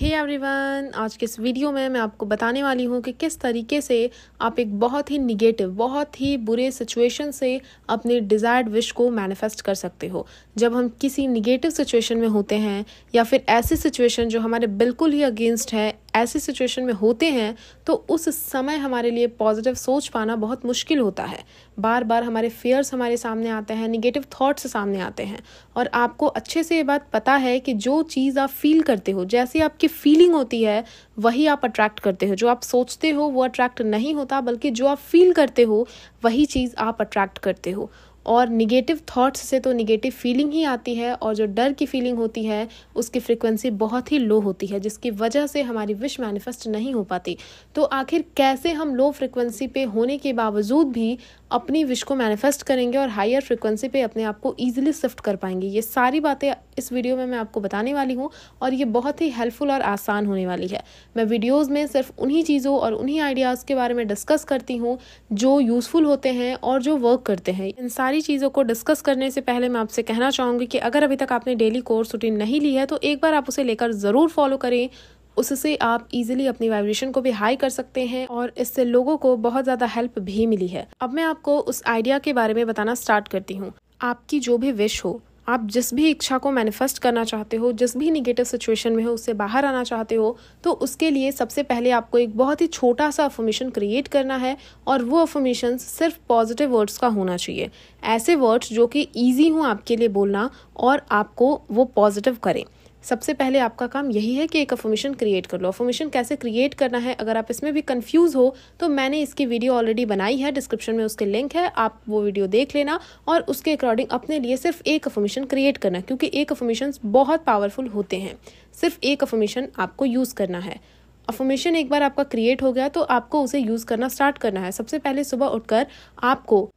हे hey everyone आज के इस वीडियो में मैं आपको बताने वाली हूँ कि किस तरीके से आप एक बहुत ही निगेटिव बहुत ही बुरे सिचुएशन से अपने डिज़ायर्ड विश को मैनिफेस्ट कर सकते हो जब हम किसी निगेटिव सिचुएशन में होते हैं या फिर ऐसी सिचुएशन जो हमारे बिल्कुल ही अगेंस्ट है ऐसी सिचुएशन में होते हैं तो उस समय हमारे लिए पॉजिटिव सोच पाना बहुत मुश्किल होता है बार बार हमारे फेयर्स हमारे सामने आते हैं निगेटिव थाट्स सामने आते हैं और आपको अच्छे से ये बात पता है कि जो चीज़ आप फील करते हो जैसी आपकी फीलिंग होती है वही आप अट्रैक्ट करते हो जो आप सोचते हो वो अट्रैक्ट नहीं होता बल्कि जो आप फील करते हो वही चीज़ आप अट्रैक्ट करते हो और निगेटिव थाट्स से तो निगेटिव फीलिंग ही आती है और जो डर की फीलिंग होती है उसकी फ्रिक्वेंसी बहुत ही लो होती है जिसकी वजह से हमारी विश मैनिफेस्ट नहीं हो पाती तो आखिर कैसे हम लो फ्रिक्वेंसी पे होने के बावजूद भी अपनी विश को मैनिफेस्ट करेंगे और हायर फ्रिक्वेंसी पे अपने आप को ईजिली शिफ्ट कर पाएंगे ये सारी बातें इस वीडियो में मैं आपको बताने वाली हूँ और ये बहुत ही हेल्पफुल और आसान होने वाली है मैं वीडियोस में सिर्फ उन्हीं चीज़ों और उन्हीं आइडियाज़ के बारे में डिस्कस करती हूँ जो यूज़फुल होते हैं और जो वर्क करते हैं इन सारी चीज़ों को डिस्कस करने से पहले मैं आपसे कहना चाहूँगी कि अगर अभी तक आपने डेली कोर्स रूटीन नहीं ली है तो एक बार आप उसे लेकर ज़रूर फॉलो करें उससे आप इजीली अपनी वाइब्रेशन को भी हाई कर सकते हैं और इससे लोगों को बहुत ज़्यादा हेल्प भी मिली है अब मैं आपको उस आइडिया के बारे में बताना स्टार्ट करती हूँ आपकी जो भी विश हो आप जिस भी इच्छा को मैनिफेस्ट करना चाहते हो जिस भी निगेटिव सिचुएशन में हो उससे बाहर आना चाहते हो तो उसके लिए सबसे पहले आपको एक बहुत ही छोटा सा अफॉर्मेशन क्रिएट करना है और वो अफॉर्मेशन सिर्फ पॉजिटिव वर्ड्स का होना चाहिए ऐसे वर्ड्स जो कि ईजी हों आपके लिए बोलना और आपको वो पॉजिटिव करें सबसे पहले आपका काम यही है कि एक अफॉर्मेशन क्रिएट कर लो अफॉर्मेशन कैसे क्रिएट करना है अगर आप इसमें भी कंफ्यूज हो तो मैंने इसकी वीडियो ऑलरेडी बनाई है डिस्क्रिप्शन में उसके लिंक है आप वो वीडियो देख लेना और उसके अकॉर्डिंग अपने लिए सिर्फ एक अफॉर्मेशन क्रिएट करना क्योंकि एक अफॉर्मेशन बहुत पावरफुल होते हैं सिर्फ एक अफॉर्मेशन आपको यूज़ करना है अफॉर्मेशन एक बार आपका क्रिएट हो गया तो आपको उसे यूज़ करना स्टार्ट करना है सबसे पहले सुबह उठकर आपको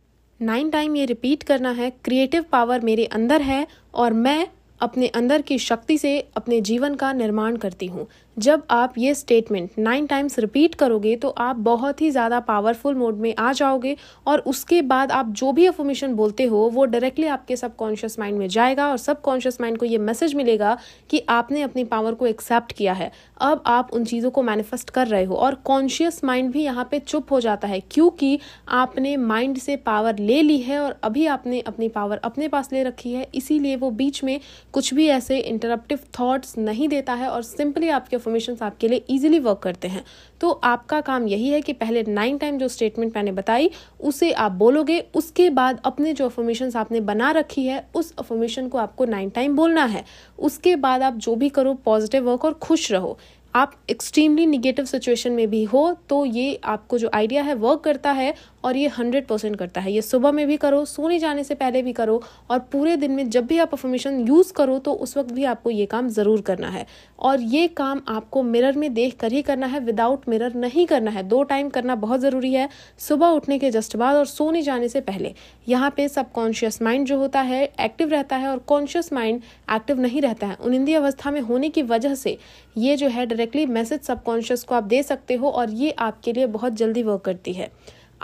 नाइन टाइम ये रिपीट करना है क्रिएटिव पावर मेरे अंदर है और मैं अपने अंदर की शक्ति से अपने जीवन का निर्माण करती हूँ जब आप ये स्टेटमेंट नाइन टाइम्स रिपीट करोगे तो आप बहुत ही ज़्यादा पावरफुल मोड में आ जाओगे और उसके बाद आप जो भी अफॉर्मेशन बोलते हो वो डायरेक्टली आपके सबकॉन्शियस माइंड में जाएगा और सबकॉन्शियस माइंड को ये मैसेज मिलेगा कि आपने अपनी पावर को एक्सेप्ट किया है अब आप उन चीज़ों को मैनिफेस्ट कर रहे हो और कॉन्शियस माइंड भी यहाँ पर चुप हो जाता है क्योंकि आपने माइंड से पावर ले ली है और अभी आपने अपनी पावर अपने पास ले रखी है इसीलिए वो बीच में कुछ भी ऐसे इंटरप्टिव थाट्स नहीं देता है और सिंपली आपके इन्फॉर्मेशन आपके लिए ईजिली वर्क करते हैं तो आपका काम यही है कि पहले नाइन टाइम जो स्टेटमेंट मैंने बताई उसे आप बोलोगे उसके बाद अपने जो अफॉर्मेशन आपने बना रखी है उस अफॉर्मेशन को आपको नाइन टाइम बोलना है उसके बाद आप जो भी करो पॉजिटिव वर्क और खुश रहो आप एक्सट्रीमली निगेटिव सिचुएशन में भी हो तो ये आपको जो आइडिया है वर्क करता है और ये हंड्रेड परसेंट करता है ये सुबह में भी करो सोने जाने से पहले भी करो और पूरे दिन में जब भी आप अफर्मेशन यूज़ करो तो उस वक्त भी आपको ये काम ज़रूर करना है और ये काम आपको मिरर में देख कर ही करना है विदाउट मिरर नहीं करना है दो टाइम करना बहुत ज़रूरी है सुबह उठने के जस्ट बाद और सोने जाने से पहले यहाँ पे सबकॉन्शियस माइंड जो होता है एक्टिव रहता है और कॉन्शियस माइंड एक्टिव नहीं रहता है उनिंदी अवस्था में होने की वजह से ये जो है डायरेक्टली मैसेज सबकॉन्शियस को आप दे सकते हो और ये आपके लिए बहुत जल्दी वर्क करती है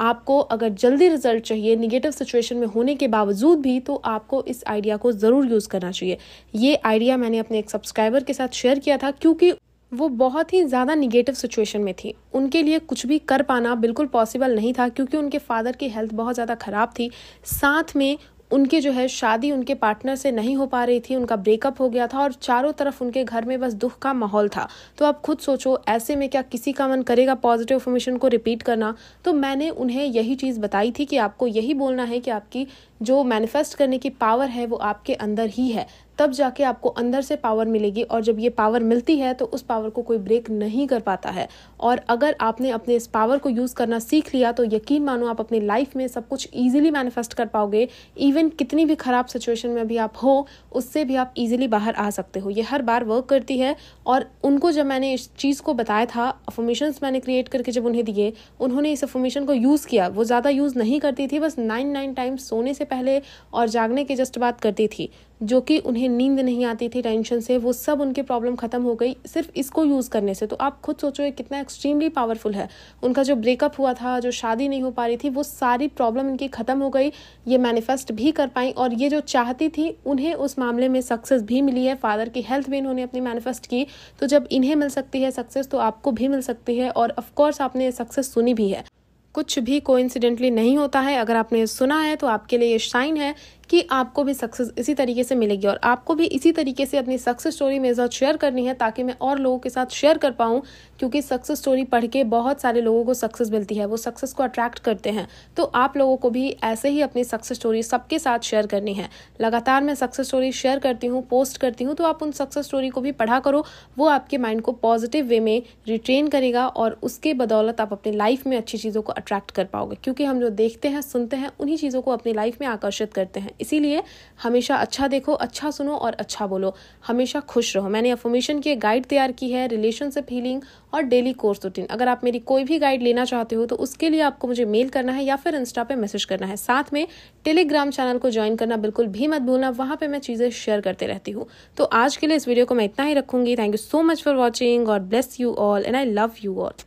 आपको अगर जल्दी रिजल्ट चाहिए निगेटिव सिचुएशन में होने के बावजूद भी तो आपको इस आइडिया को ज़रूर यूज़ करना चाहिए ये आइडिया मैंने अपने एक सब्सक्राइबर के साथ शेयर किया था क्योंकि वो बहुत ही ज़्यादा निगेटिव सिचुएशन में थी उनके लिए कुछ भी कर पाना बिल्कुल पॉसिबल नहीं था क्योंकि उनके फादर की हेल्थ बहुत ज़्यादा ख़राब थी साथ में उनकी जो है शादी उनके पार्टनर से नहीं हो पा रही थी उनका ब्रेकअप हो गया था और चारों तरफ उनके घर में बस दुख का माहौल था तो आप खुद सोचो ऐसे में क्या किसी का मन करेगा पॉजिटिव इन्फॉर्मेशन को रिपीट करना तो मैंने उन्हें यही चीज़ बताई थी कि आपको यही बोलना है कि आपकी जो मैनिफेस्ट करने की पावर है वो आपके अंदर ही है तब जाके आपको अंदर से पावर मिलेगी और जब ये पावर मिलती है तो उस पावर को कोई ब्रेक नहीं कर पाता है और अगर आपने अपने इस पावर को यूज़ करना सीख लिया तो यकीन मानो आप अपनी लाइफ में सब कुछ ईजिली मैनिफेस्ट कर पाओगे इवन कितनी भी ख़राब सिचुएशन में भी आप हो उससे भी आप ईजिली बाहर आ सकते हो ये हर बार वर्क करती है और उनको जब मैंने इस चीज़ को बताया था अफॉर्मेशन मैंने क्रिएट करके जब उन्हें दिए उन्होंने इस अफॉर्मेशन को यूज़ किया वो ज़्यादा यूज़ नहीं करती थी बस नाइन नाइन टाइम्स सोने से पहले और जागने की जस्ट बात करती थी जो कि उन्हें नींद नहीं आती थी टेंशन से वो सब उनकी प्रॉब्लम ख़त्म हो गई सिर्फ इसको यूज़ करने से तो आप खुद सोचो ये कितना एक्सट्रीमली पावरफुल है उनका जो ब्रेकअप हुआ था जो शादी नहीं हो पा रही थी वो सारी प्रॉब्लम इनकी ख़त्म हो गई ये मैनिफेस्ट भी कर पाई और ये जो चाहती थी उन्हें उस मामले में सक्सेस भी मिली है फादर की हेल्थ भी इन्होंने अपनी मैनिफेस्ट की तो जब इन्हें मिल सकती है सक्सेस तो आपको भी मिल सकती है और ऑफकोर्स आपने सक्सेस सुनी भी है कुछ भी कोइंसिडेंटली नहीं होता है अगर आपने सुना है तो आपके लिए ये शाइन है कि आपको भी सक्सेस इसी तरीके से मिलेगी और आपको भी इसी तरीके से अपनी सक्सेस स्टोरी मेरे साथ शेयर करनी है ताकि मैं और लोगों के साथ शेयर कर पाऊँ क्योंकि सक्सेस स्टोरी पढ़ के बहुत सारे लोगों को सक्सेस मिलती है वो सक्सेस को अट्रैक्ट करते हैं तो आप लोगों को भी ऐसे ही अपनी सक्सेस स्टोरी सबके साथ शेयर करनी है लगातार मैं सक्सेस स्टोरी शेयर करती हूँ पोस्ट करती हूँ तो आप उन सक्सेस स्टोरी को भी पढ़ा करो वो आपके माइंड को पॉजिटिव वे में रिट्रेन करेगा और उसके बदौलत आप अपनी लाइफ में अच्छी चीज़ों को अट्रैक्ट कर पाओगे क्योंकि हम जो देखते हैं सुनते हैं उन्हीं चीज़ों को अपनी लाइफ में आकर्षित करते हैं इसीलिए हमेशा अच्छा देखो अच्छा सुनो और अच्छा बोलो हमेशा खुश रहो मैंने अफॉर्मेशन की गाइड तैयार की है रिलेशनशिप हीलिंग और डेली कोर्स रूटीन अगर आप मेरी कोई भी गाइड लेना चाहते हो तो उसके लिए आपको मुझे मेल करना है या फिर इंस्टा पे मैसेज करना है साथ में टेलीग्राम चैनल को ज्वाइन करना बिल्कुल भी मत भूलना वहाँ पे मैं चीज़ें शेयर करते रहती हूँ तो आज के लिए इस वीडियो को मैं इतना ही रखूंगी thank you so much for watching और bless you all and I love you all